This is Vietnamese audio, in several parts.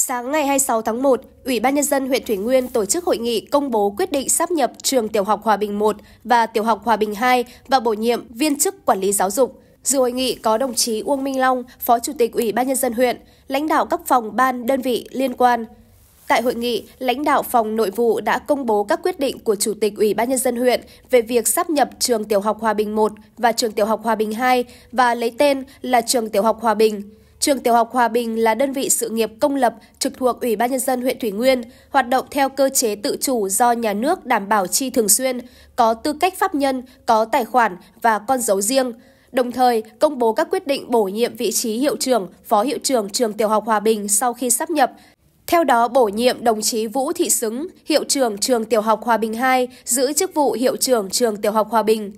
Sáng ngày 26 tháng 1, Ủy ban Nhân dân huyện Thủy Nguyên tổ chức hội nghị công bố quyết định sắp nhập trường Tiểu học Hòa Bình 1 và Tiểu học Hòa Bình 2 và bổ nhiệm viên chức quản lý giáo dục. Dự hội nghị có đồng chí Uông Minh Long, Phó Chủ tịch Ủy ban Nhân dân huyện, lãnh đạo các phòng ban đơn vị liên quan. Tại hội nghị, lãnh đạo phòng nội vụ đã công bố các quyết định của Chủ tịch Ủy ban Nhân dân huyện về việc sắp nhập trường Tiểu học Hòa Bình 1 và trường Tiểu học Hòa Bình 2 và lấy tên là trường Tiểu học Hòa Bình. Trường Tiểu học Hòa Bình là đơn vị sự nghiệp công lập trực thuộc Ủy ban Nhân dân huyện Thủy Nguyên, hoạt động theo cơ chế tự chủ do nhà nước đảm bảo chi thường xuyên, có tư cách pháp nhân, có tài khoản và con dấu riêng. Đồng thời, công bố các quyết định bổ nhiệm vị trí hiệu trưởng, phó hiệu trưởng trường Tiểu học Hòa Bình sau khi sắp nhập, theo đó, bổ nhiệm đồng chí Vũ Thị Xứng, hiệu trưởng trường Tiểu học Hòa Bình 2, giữ chức vụ hiệu trưởng trường Tiểu học Hòa Bình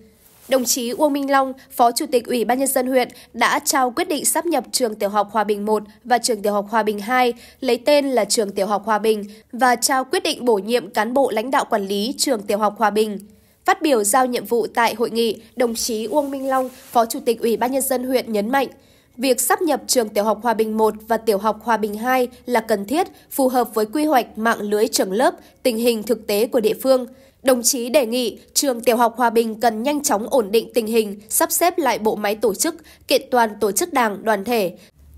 đồng chí Uông Minh Long, Phó Chủ tịch Ủy ban Nhân dân huyện đã trao quyết định sắp nhập trường tiểu học Hòa Bình 1 và trường tiểu học Hòa Bình 2, lấy tên là trường tiểu học Hòa Bình và trao quyết định bổ nhiệm cán bộ lãnh đạo quản lý trường tiểu học Hòa Bình. Phát biểu giao nhiệm vụ tại hội nghị, đồng chí Uông Minh Long, Phó Chủ tịch Ủy ban Nhân dân huyện nhấn mạnh, Việc sắp nhập trường tiểu học Hòa Bình 1 và tiểu học Hòa Bình 2 là cần thiết, phù hợp với quy hoạch mạng lưới trường lớp, tình hình thực tế của địa phương – Đồng chí đề nghị trường Tiểu học Hòa Bình cần nhanh chóng ổn định tình hình, sắp xếp lại bộ máy tổ chức, kiện toàn tổ chức đảng, đoàn thể,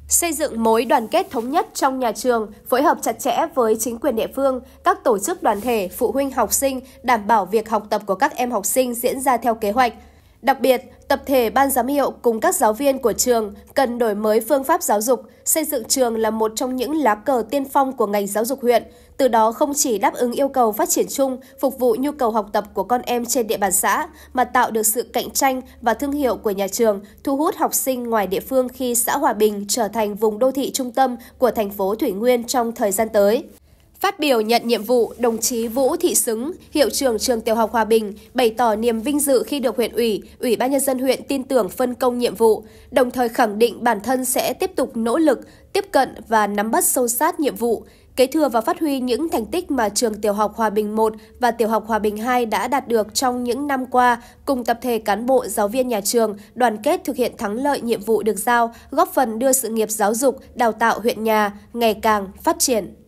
xây dựng mối đoàn kết thống nhất trong nhà trường, phối hợp chặt chẽ với chính quyền địa phương, các tổ chức đoàn thể, phụ huynh học sinh, đảm bảo việc học tập của các em học sinh diễn ra theo kế hoạch – Đặc biệt, tập thể ban giám hiệu cùng các giáo viên của trường cần đổi mới phương pháp giáo dục, xây dựng trường là một trong những lá cờ tiên phong của ngành giáo dục huyện, từ đó không chỉ đáp ứng yêu cầu phát triển chung, phục vụ nhu cầu học tập của con em trên địa bàn xã mà tạo được sự cạnh tranh và thương hiệu của nhà trường, thu hút học sinh ngoài địa phương khi xã Hòa Bình trở thành vùng đô thị trung tâm của thành phố Thủy Nguyên trong thời gian tới. Phát biểu nhận nhiệm vụ, đồng chí Vũ Thị Xứng, hiệu trưởng trường tiểu học Hòa Bình, bày tỏ niềm vinh dự khi được huyện ủy, ủy ban nhân dân huyện tin tưởng phân công nhiệm vụ, đồng thời khẳng định bản thân sẽ tiếp tục nỗ lực, tiếp cận và nắm bắt sâu sát nhiệm vụ, kế thừa và phát huy những thành tích mà trường tiểu học Hòa Bình 1 và tiểu học Hòa Bình 2 đã đạt được trong những năm qua, cùng tập thể cán bộ giáo viên nhà trường đoàn kết thực hiện thắng lợi nhiệm vụ được giao, góp phần đưa sự nghiệp giáo dục, đào tạo huyện nhà ngày càng phát triển.